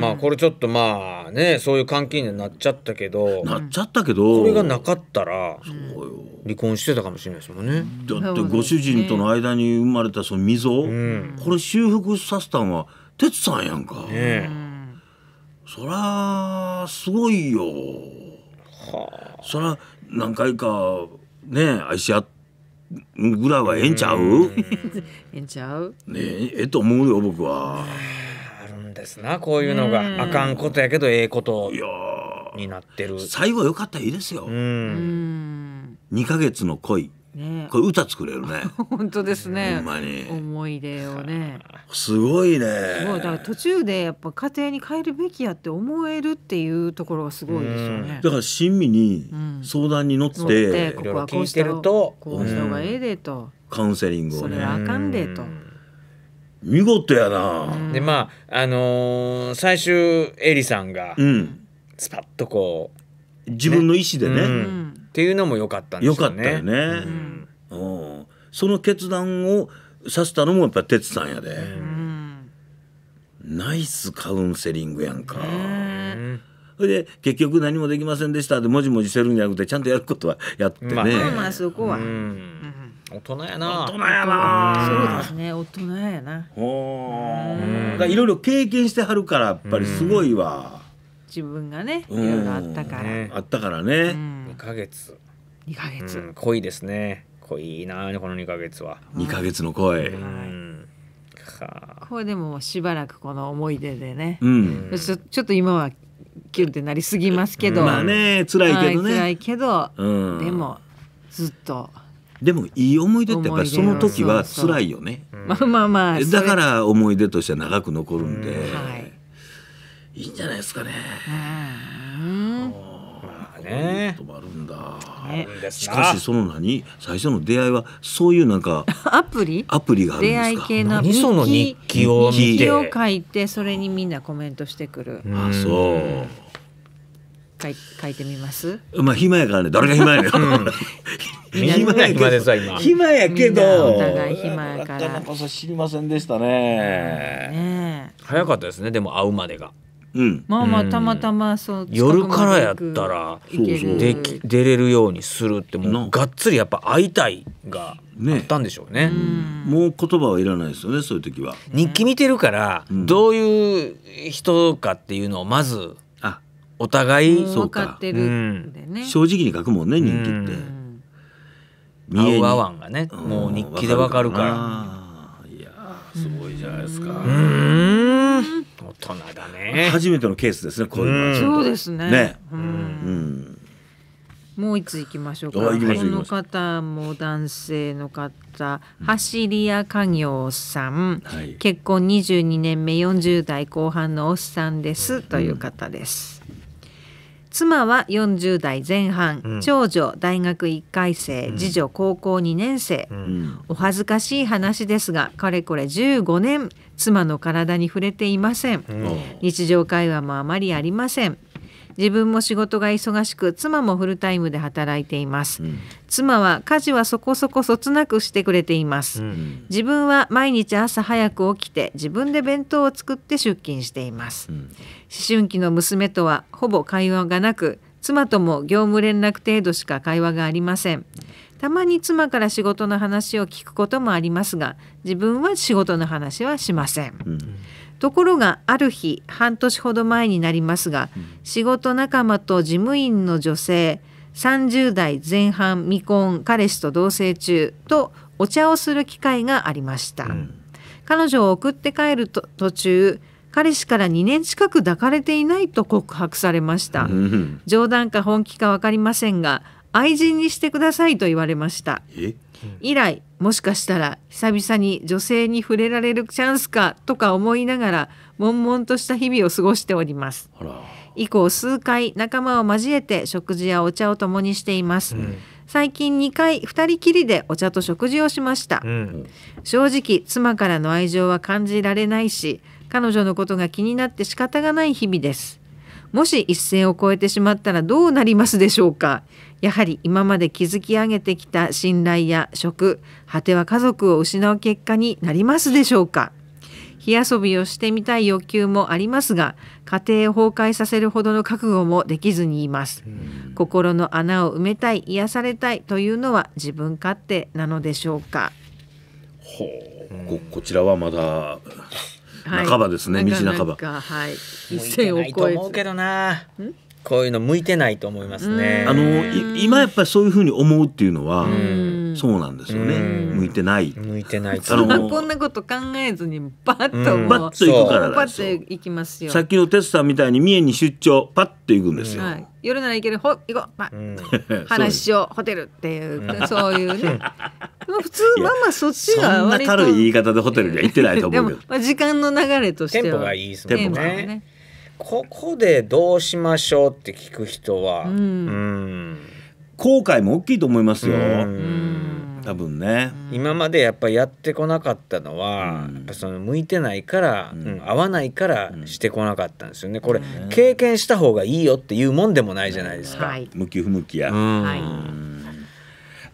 まあこれちょっとまあねそういう関係になっちゃったけどなっちゃったけどそれがなかったらそうよ離婚してたかもしれないですもんねだってご主人との間に生まれたその溝、うん、これ修復させたんは哲さんやんか、ね、そゃすごいよ、はあ、そりゃ何回かね愛し合ってぐらいはええんちゃうえ えんちゃうねええと思うよ僕は。ですなこういうのがあかんことやけどええことになってる最後良かったらいいですよ二ヶ月の恋ね、これ歌作れるね。本当ですね。ほんまに思い出をね。すごいね。すごいだから途中でやっぱ家庭に帰るべきやって思えるっていうところがすごいですよね。だから親身に相談に乗って、うん、ってここはこうしてるとこうした方がええでと。カウンセリングを、ね、それあかんでと。見事やなでまああのー最終エリさんがスパッとこう、自分の意思でねうんっていうのも良かったんでよね、よかったよね、うんその決断をさせたのもやっぱ哲さんやで、うんナイスカウンセリングやんか、うんそれで結局何もできませんでしたってもじもじするんじゃなくてちゃんとやることはやってね、まあまあそこは、うん大人やな大人やなそうですね大人やなおお。いろいろ経験してはるからやっぱりすごいわ自分がねいろいろあったからあったからね二ヶ月二ヶ月濃いですね濃いなこの二ヶ月は二ヶ月の恋これでもしばらくこの思い出でねうん、ちょっと今はキュンってなりすぎますけどまあね辛いけどね辛いけどでもずっとでもいい思い出ってやっぱりその時は辛いよね、まあまあまあだから思い出として長く残るんで、はい、いいんじゃないですかね。ね。止まるんだ。しかしその何最初の出会いはそういうなんか アプリアプリがあるんですか。出会い系の日記を日記を書いてそれにみんなコメントしてくる。あそう。書い書いてみますまあ暇やからね誰が暇やねん暇やけど暇やけどお互い暇やからなかな知りませんでしたねね早かったですねでも会うまでがうん、まあまあたまたまそう、夜からやったらでき出れるようにするってもうがっつりやっぱ会いたいがあったんでしょうね、ね、もう言葉はいらないですよねそういう時は、ね、日記見てるからどういう人かっていうのをまずお互い分かってるんでね、正直に書くもんね人気って、見合うがね、もう日記で分かるからいやすごいじゃないですかうん大人だね初めてのケースですねこういうのそうですねねうんもう一ついきましょうか。この方も男性の方、走り屋家業さん、はい、結婚22年目40代後半のおっさんです、うん、という方です。妻は40代前半、うん、長女大学1回生、次女高校2年生、うん、お恥ずかしい話ですがかれこれ15年妻の体に触れていません、日常会話もあまりありません自分も仕事が忙しく妻もフルタイムで働いています、うん、妻は家事はそこそこそつなくしてくれています、うん、自分は毎日朝早く起きて自分で弁当を作って出勤しています、うん、思春期の娘とはほぼ会話がなく妻とも業務連絡程度しか会話がありませんたまに妻から仕事の話を聞くこともありますが自分は仕事の話はしませんところがある日半年ほど前になりますが、うん、仕事仲間と事務員の女性30代前半未婚彼氏と同棲中とお茶をする機会がありました、うん、彼女を送って帰ると途中彼氏から2年近く抱かれていないと告白されました、うん、冗談か本気か分かりませんが愛人にしてくださいと言われましたえ以来もしかしたら久々に女性に触れられるチャンスかとか思いながら悶々とした日々を過ごしております以降数回仲間を交えて食事やお茶を共にしています、うん、最近2回2人きりでお茶と食事をしました、うん、正直妻からの愛情は感じられないし彼女のことが気になって仕方がない日々ですもし一線を越えてしまったらどうなりますでしょうかやはり今まで築き上げてきた信頼や職果ては家族を失う結果になりますでしょうか火遊びをしてみたい欲求もありますが家庭を崩壊させるほどの覚悟もできずにいます心の穴を埋めたい癒されたいというのは自分勝手なのでしょうかほうこちらはまだ半ばですね、道半ば。はい、一線を超え思うけどな。こういうの向いてないと思いますね。あの今やっぱりそういうふうに思うっていうのは、そうなんですよね。向いてない。向いてない。あの こんなこと考えずにバッとバッと行くからバッと行きますよ。さっきのテスさんみたいに三重に出張パッと行くんですよ。夜なら行けるほ行こう、ま 話しようホテルっていうそういうね。まあ普通まあまあそっちが割と。軽い言い方でホテルには行ってないと思うけど。もまあ時間の流れとしては。テンポがいいですね。ここでどうしましょうって聞く人は、うん、後悔も大きいと思いますよ。多分ね今までやっぱやってこなかったのは、うん、やっぱその向いてないから、うん、合わないからしてこなかったんですよねこれ、経験した方がいいよっていうもんでもないじゃないですか、はい、向き不向きや、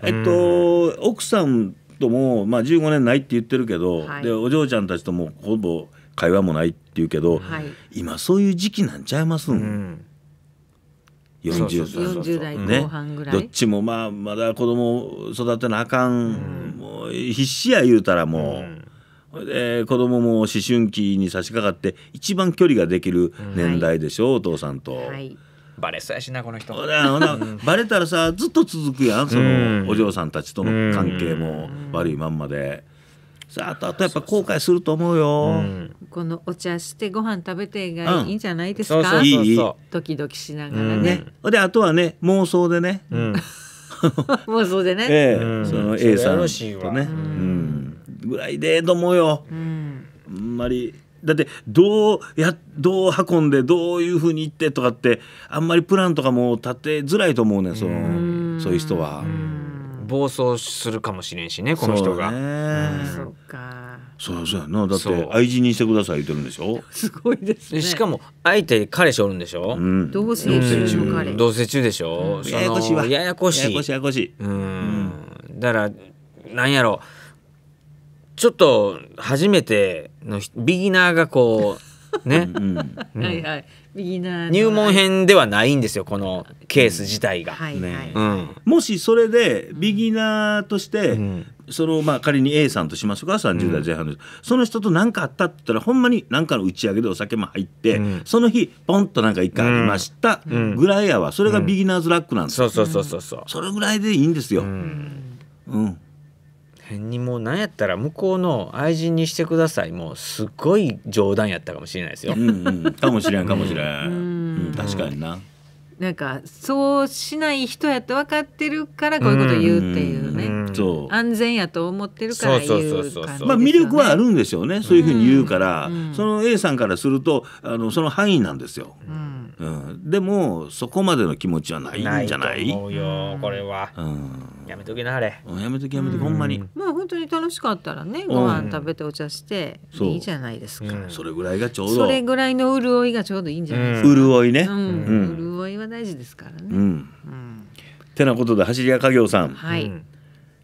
えっと奥さんとも、まあ、15年ないって言ってるけど、はい、でお嬢ちゃんたちともほぼ会話もないって言うけど、はい、今そういう時期なんちゃいます、うん、40代ぐらね、どっちもまあまだ子供育てなあかん、うん、もう必死や言うたらもう、うん、で子供も思春期に差し掛かって一番距離ができる年代でしょ、うん、お父さんと。はいバレそうやしなこの人ほらバレたらさずっと続くやんそのお嬢さんたちとの関係も悪いまんまでさああとあとやっぱ後悔すると思うよ。このお茶してご飯食べてがいいんじゃないですか、うん、そうそうそうドキドキしながらね,、であとはね妄想でね、うん、妄想でね、えー、その A さんとね、うん、ぐらいでどうよ、うん、あんまりだってどうやどう運んでどういうふうに行ってとかってあんまりプランとかも立てづらいと思うねそのそういう人は。うん、暴走するかもしれんしねこの人が。そうかそうそうやなだって愛人にしてください言ってるんでしょすごいですねしかも相手彼氏おるんでしょ、うん、同棲中の彼同棲中でしょ、うややこしいわややこしいややこしいうんだからなんやろちょっと初めてのビギナーがこう ね、はいはいビギナー入門編ではないんですよこのケース自体が、はい、うん、もしそれでビギナーとして、うん、そのまあ仮に A さんとしますょか30代前半の、うん、その人と何かあったって言ったらほんまに何かの打ち上げでお酒も入って、うん、その日ポンとなんか1回ありましたぐらいやわそれがビギナーズラックなんです、うん、そうそうそうそうそれぐらいでいいんですよ。うん変にもう何やったら向こうの愛人にしてくださいもうすごい冗談やったかもしれないですよ。うんうん、かもしれんかもしれん、うん、確かにな。なんかそうしない人やと分かってるからこういうこと言うっていうね、う安全やと思ってるから言う感じ、まあ魅力はあるんでしょうねそういうふうに言うから、うその A さんからするとあのその範囲なんですよ、うんでもそこまでの気持ちはないんじゃないないとよこれは、うん、やめときなあれやめときやめとき、ほんまにまあ本当に楽しかったらねご飯食べてお茶していいじゃないですか、それぐらいがちょうどそれぐらいの潤いがちょうどいいんじゃないですか、潤いね、うん、合意は大事ですからね。うん。ってなことで走り屋家業さん。はい。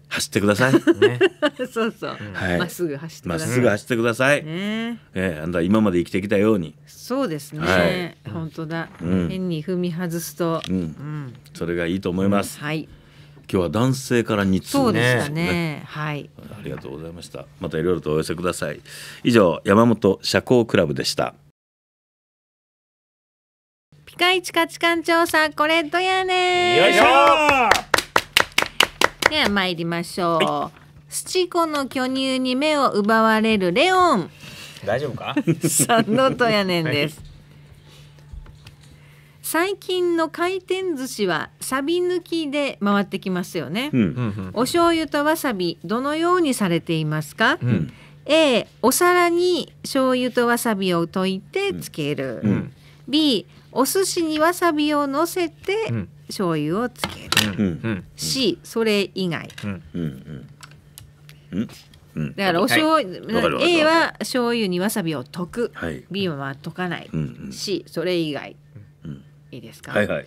走ってください。ね、そうそう。はい。まっすぐ走ってまっすぐ走ってください。ね。ええ、あんた今まで生きてきたように。そうですね。本当だ。変に踏み外すと。うん。それがいいと思います。はい。今日は男性から2通そうでしたねはいありがとうございましたまたいろいろとお寄せください以上山本社交クラブでした機械地価値観調査これどやねよいしょでは参りましょう、はい、スチコの巨乳に目を奪われるレオン大丈夫かさのとやねんです、最近の回転寿司はサビ抜きで回ってきますよね、うん、お醤油とわさびどのようにされていますか、うん、A お皿に醤油とわさびを溶いてつける、うん、B お寿司にわさびを乗せて、醤油をつける、しそれ以外、だからお醤、はい、A は醤油にわさびを溶く、はい、B は溶かない、C それ以外、いいですか、はいはい、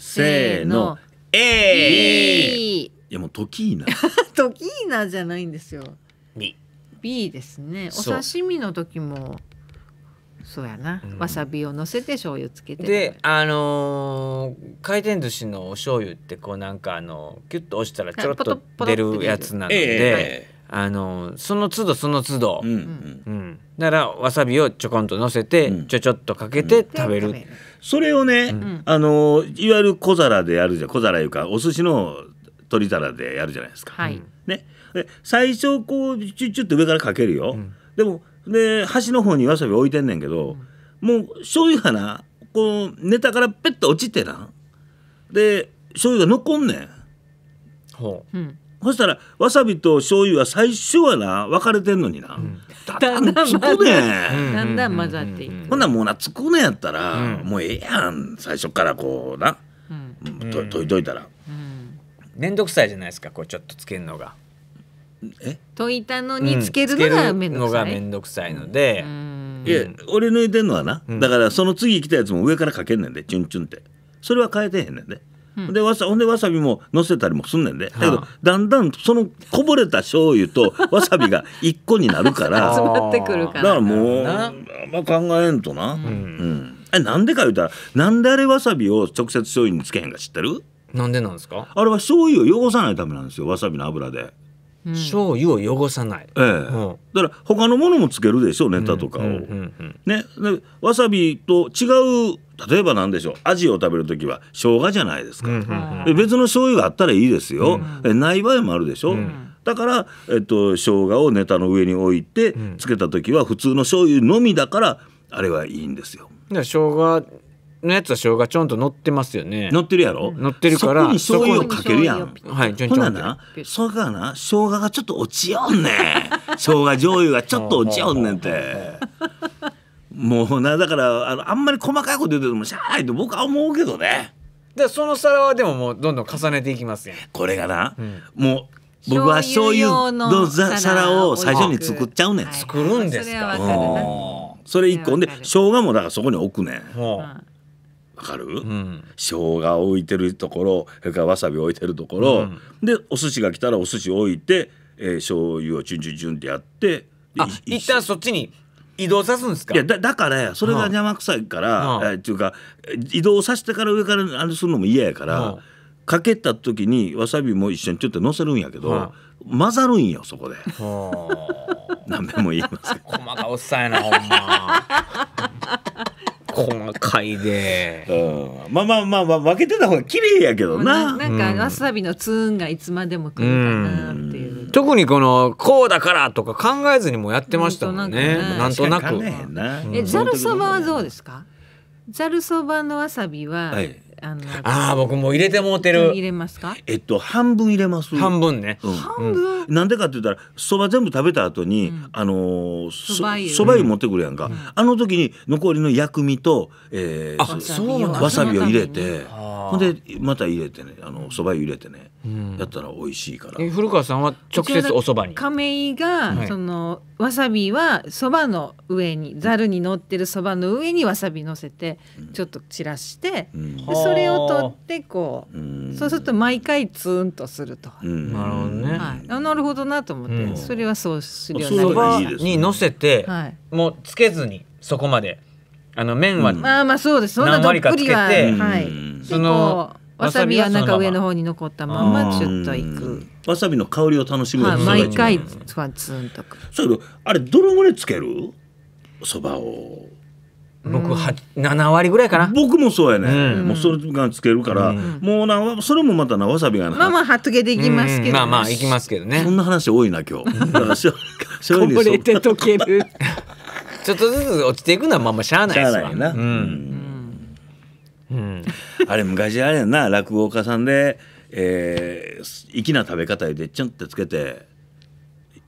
せーの A! いやもうトキーなトキーナじゃないんですよ B ですねお刺身の時もそうやな、うん、わさびをのせて醤油つけてであのー、回転寿司のお醤油ってこうなんかあのキュッと押したらちょろっと出るやつなので、はい、あのー、その都度その都度、うんうん、だからわさびをちょこんとのせて、ちょちょっとかけて食べる。それをね、あのー、いわゆる小皿でやるじゃん小皿いうかお寿司の取皿でやるじゃないですか。はい、ね、最初こうチュッチュッと上からかけるよ。でもで端の方にわさび置いてんねんけど、うん、もう醤油がなこうネタからペッと落ちてなで醤油が残んねん。ほう、うんそしたらわさびと醤油は最初はな分かれてんのにな、うん、だんだんつくねだんだん混ざっていくほんなもうなつくねんやったら、うん、もうええやん最初からこうな、うん、とといといたら面倒、うん、くさいじゃないですかこうちょっとつけるのがとたのにつけるのが面倒くさい、うん、くさいので、いや俺抜いてんのはな、だからその次来たやつも上からかけんねんでチュンチュンってそれは変えてへんねんで。でわさほんでわさびものせたりもすんねんで、だけどだんだんそのこぼれた醤油と わさびが一個になるから集まってくるからだからもうあんま考えんとな、うんうん、えなんでか言うたらなんであれわさびを直接醤油につけへんか知ってるなんでなんですかあれは醤油を汚さないためなんですよわさびの油で。醤油を汚さない、ええ、うん、だから他のものもつけるでしょネタとかを、うんうんうんね、わさびと違う例えば何でしょうアジを食べる時は生姜じゃないですか、うんうんう別の醤油があったらいいですよ、うん、ない場合もあるでしょ、うん、だから、えっと、生姜をネタの上に置いてつけた時は普通の醤油のみだからあれはいいんですよ。生姜のやつは生姜ちょんと乗ってますよね乗ってるやろ、乗ってるからそこに醤油をかけるやんはいちょんほちょなんってなそうかな生姜がちょっと落ちよんね 生姜醤油がちょっと落ちよんねんってもうなだからあのあんまり細かいこと言うててもしゃあないと僕は思うけどねでその皿はでももうどんどん重ねていきますやこれがな、うんもう僕は醤油の皿を最初に作っちゃうねん、作るんですかそれ一個で生姜もだからそこに置くねんほうわかる、うん、生姜置いてるところそれからわさび置いてるところ、うん、でお寿司が来たらお寿司置いて、えー、醤油をチュンチュンチュンってやってあ一旦そっちに移動さすんですかいやだだからそれが邪魔くさいから、はあ、えー、っていうか移動させてから上からあれするのも嫌やから、はあ、かけた時にわさびも一緒にちょっとのせるんやけど、はあ、混ざるんよそこで。はあ、何べも言います 細かおっさんやなほんま。細かいで、うん、まあまあまあまあ分けてた方が綺麗やけどななんかわさびのツーンがいつまでも来るかなっていう、うん、特にこのこうだからとか考えずにもやってましたもんねなんとなく,、えざるそばはどうですかざるそばのわさびは、はいあのああ僕も入れてもうてる入れますかえっと半分入れます半分ね、うん、半分、なんでかって言ったらそば全部食べた後に、うん、あのそば湯持ってくるやんか、あの時に残りの薬味と、えー、あそうわさびを入れてほんでまた入れてねあのそば湯入れてねやったら美味しいから、うん、古川さんは直接おそばに亀井が、はい、そのわさびはそばの上にざるに乗ってるそばの上にわさび乗せて、ちょっと散らして、うん、それを取ってこう、そうすると毎回ツーンとすると、なるほどね、はい、なるほどなと思って、それはそうするようになりましに乗せて、はい、もうつけずにそこまであの麺は、まあまあそうですそんなどっぷりは、はい、そのわさびはなんか上の方に残ったままちょっといくわさびの香りを楽しむ、毎回はツンとくそうあれどのぐらいつけるそばを僕は7割ぐらいかな僕もそうやね、うん、もうそれがつけるから、うん、もうなそれもまたなわさびがなまあまあはっとけできますけど、うん、まあまあいきますけどねそんな話多いな今日 こぼれて溶ける ちょっとずつ落ちていくのはまあまあしゃあないですわな、うんあれ昔あれやな落語家さんで、えー、粋な食べ方でちょんってつけて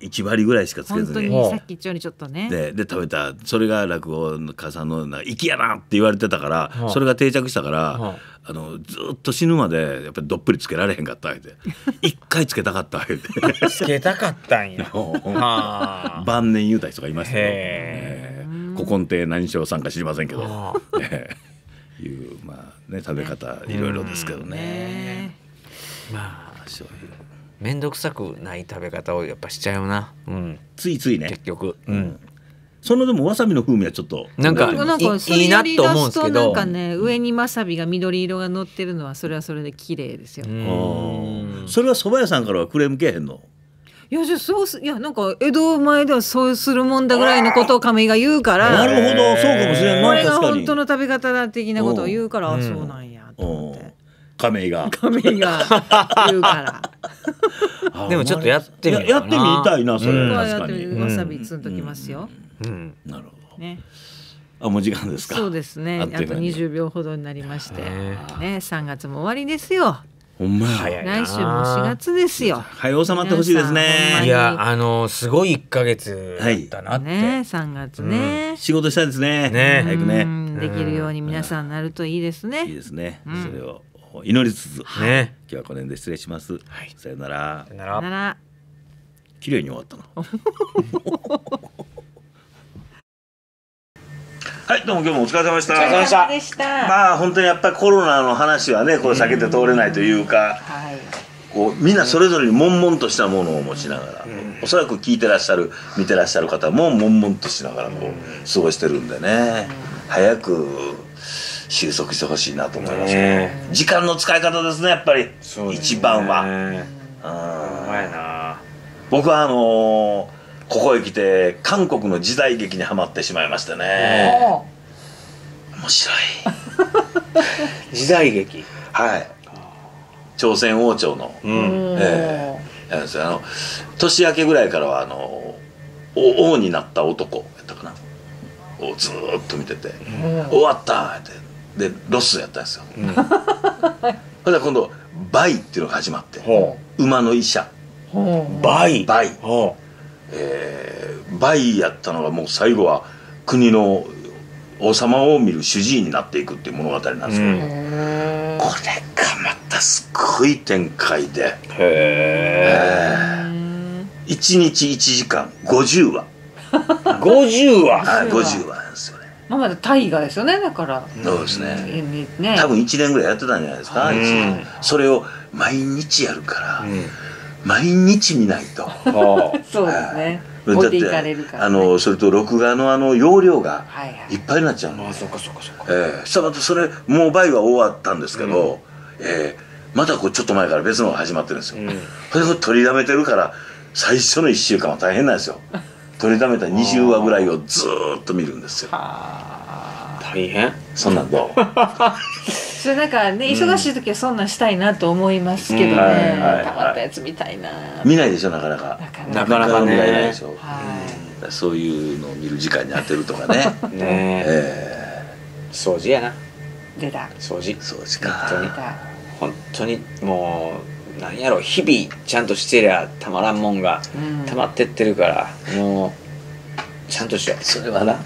1割ぐらいしかつけずにさっき一応にちょっとねでで食べたそれが落語家さんの「粋やな!」って言われてたから、それが定着したから、あ、のずっと死ぬまでやっぱりどっぷりつけられへんかった言て 一回つけたかった言てつけたかったんや 晩年言うた人がいましたね、古今亭何しろんか知りませんけど。いう、まあね、食べ方いろいろですけどね。まあそういう面倒くさくない食べ方をやっぱしちゃうな、うん、ついついね結局、うん、そのでもわさびの風味はちょっとなんかなんかいいなと思うんですけどなんかね上にわさびが緑色が乗ってるのはそれはそれで綺麗ですよ、うん、それは蕎麦屋さんからはクレームけへんのいやじゃあそうすいやなんか江戸前ではそうするもんだぐらいのことを亀井が言うからなるほどそうかもしれないこれが本当の食べ方だ的なことを言うから、うそうなんやと思って。亀井が亀井が言うから でもちょっとやってみやってみたいなそれ、うん、確かにわさびつんときますよ、うんなるほど、ねあもう時間ですか。そうですね。あと20秒ほどになりまして、ね3月も終わりですよ。ほんま早い来週も4月ですよ。早収まってほしいですね。いや、あの、すごい1か月だなって。ね、3月ね、仕事したいですね。ね、早くね。できるように皆さんなるといいですね。いいですね。それを祈りつつ、ね、今日はこの辺で失礼します。さよなら。さよなら。綺麗に終わったな。はいどうも今日もお疲れ様でしたお疲れ様でしたまあ本当にやっぱりコロナの話はねこれ避けて通れないというか、はい、こうみんなそれぞれに悶々としたものを持ちながら、おそらく聞いてらっしゃる見てらっしゃる方も悶々としながらこう過ごしてるんでね、早く収束してほしいなと思いますけど、時間の使い方ですねやっぱり、一番は。うん、う僕はあのーここへ来て韓国の時代劇にはまってしまいましてね面白い 時代劇はい朝鮮王朝の、うん、えー、あの年明けぐらいからはあの王になった男やったかなをずっと見てて「うん、終わった!」ってでロスやったんですよ、うん、そ れで今度「バイ」っていうのが始まって馬の医者バイバイえー、倍やったのがもう最後は国の王様を見る主治医になっていくっていう物語なんですけど、うん、これがまたすごい展開でへえー、1日1時間50話50 話はい50話なんですよねまあまだ大河ですよねだからそうですねね、多分1年ぐらいやってたんじゃないですか、うん、それを毎日やるから、うん毎日見ないと。そうですね。だってあのそれと録画のあの容量がいっぱいになっちゃうの、ね。あそうかそうかそうか。ええー、したそれもう倍は終わったんですけど、うん、ええー、またこうちょっと前から別のが始まってるんですよ。うん、それを取りだめてるから最初の1週間は大変なんですよ。取りだめた20話ぐらいをずっと見るんですよ。大変そんなんどう それなんかね忙しい時はそんなんしたいなと思いますけどね、うんはいはい、たまったやつ見たいな見ないでしょなかなかなかなか見ないでしょ、はい、そういうのを見る時間に当てるとかねねえー、掃除やな出た掃除掃除か本当にもうなんやろう日々ちゃんとしてりゃたまらんもんが、うん、たまってってるからもうちゃんとしようそれはな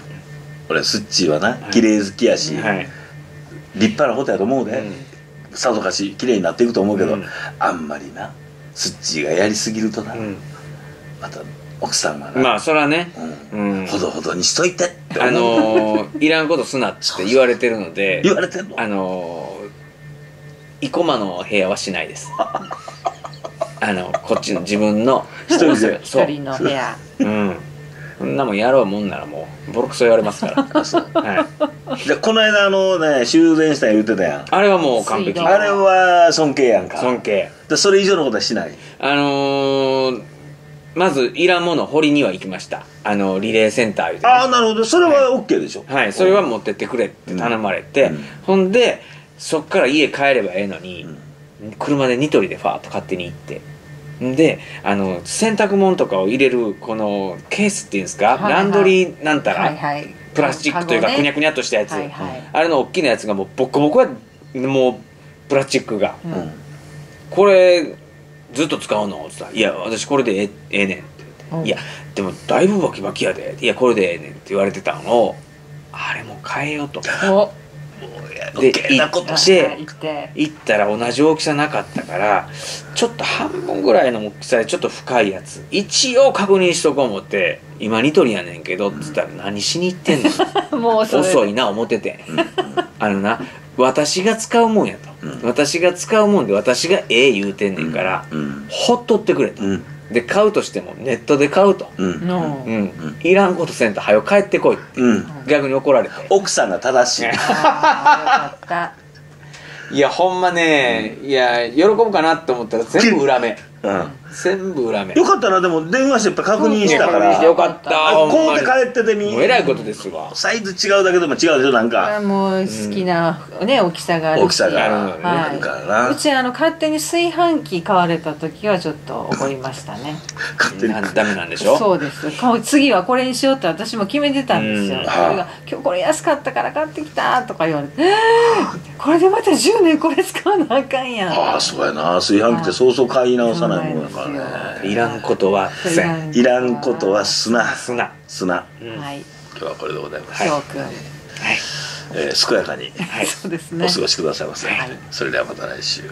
俺スッチーはな綺麗好きやし、はい立派なことやと思うで、さぞかし綺麗になっていくと思うけど、あんまりなスッチーがやりすぎるとな、また奥さんがなまあそれはね、うんほどほどにしといてってあのー、いらんことすなっって言われてるので言われてんのあの生、駒の部屋はしないです あのこっちの自分の一人一人の部屋うんそんなもんやろうもんならもうボロクソ言われますからはいじゃあこの間あのね修繕したん言ってたやんあれはもう完璧あれは尊敬やんか尊敬でそれ以上のことはしないあのー、まずいらんもの掘りには行きましたあのリレーセンターね、ああなるほどそれは OK でしょはいそれは持ってってくれって頼まれて、うんほんでそっから家帰ればええのに、車でニトリでファーッと勝手に行ってであの洗濯物とかを入れるこのケースっていうんですか、はいはい、ランドリーなんたら、はいはい、プラスチックというか、くにゃくにゃっとしたやつ、はいはい、あれの大きなやつがもうボコボコやもうプラスチックが、うん、これずっと使うの?」っつったら「いや私これでえええねん」って言って、いやでもだいぶバキバキやで」「いやこれでええねん」って言われてたのをあれも変えようと。で行って行ったら同じ大きさなかったからちょっと半分ぐらいの大きさでちょっと深いやつ一応確認しとこう思って「今ニトリやねんけど」っつったら「何しに行ってんの? 」遅いな思ってて、あのな私が使うもんやと、うん、私が使うもんで私がええ言うてんねんから、うん、ほっとってくれと。うんで買うとしてもネットで買うと、うんうんうん、いらんことせんと早く帰ってこいって、逆に怒られて奥さんが正しいいやほんまね、いや喜ぶかなって思ったら全部裏目、うん全部裏面よかったなでも電話してやっぱ確認したから、ね、よかったこうで帰っててみもうえらいことですわサイズ違うだけでも違うでしょなんかもう好きな、うん、ね大きさがある大きさがあるのね、はい、からなうちあの勝手に炊飯器買われた時はちょっと怒りましたね勝手にダメなんでしょそうです次はこれにしようって私も決めてたんですよ、うん、今日これ安かったから買ってきたとか言われて、え これでまた10年これ使わなあかんやんああそうやな炊飯器ってそうそう買い直さないもんやからいらんことは線いらんことは砂砂砂、うん、はい今日はこれでございますはい、はいえー、健やかに、はい、お過ごしくださいませ、はい、それではまた来週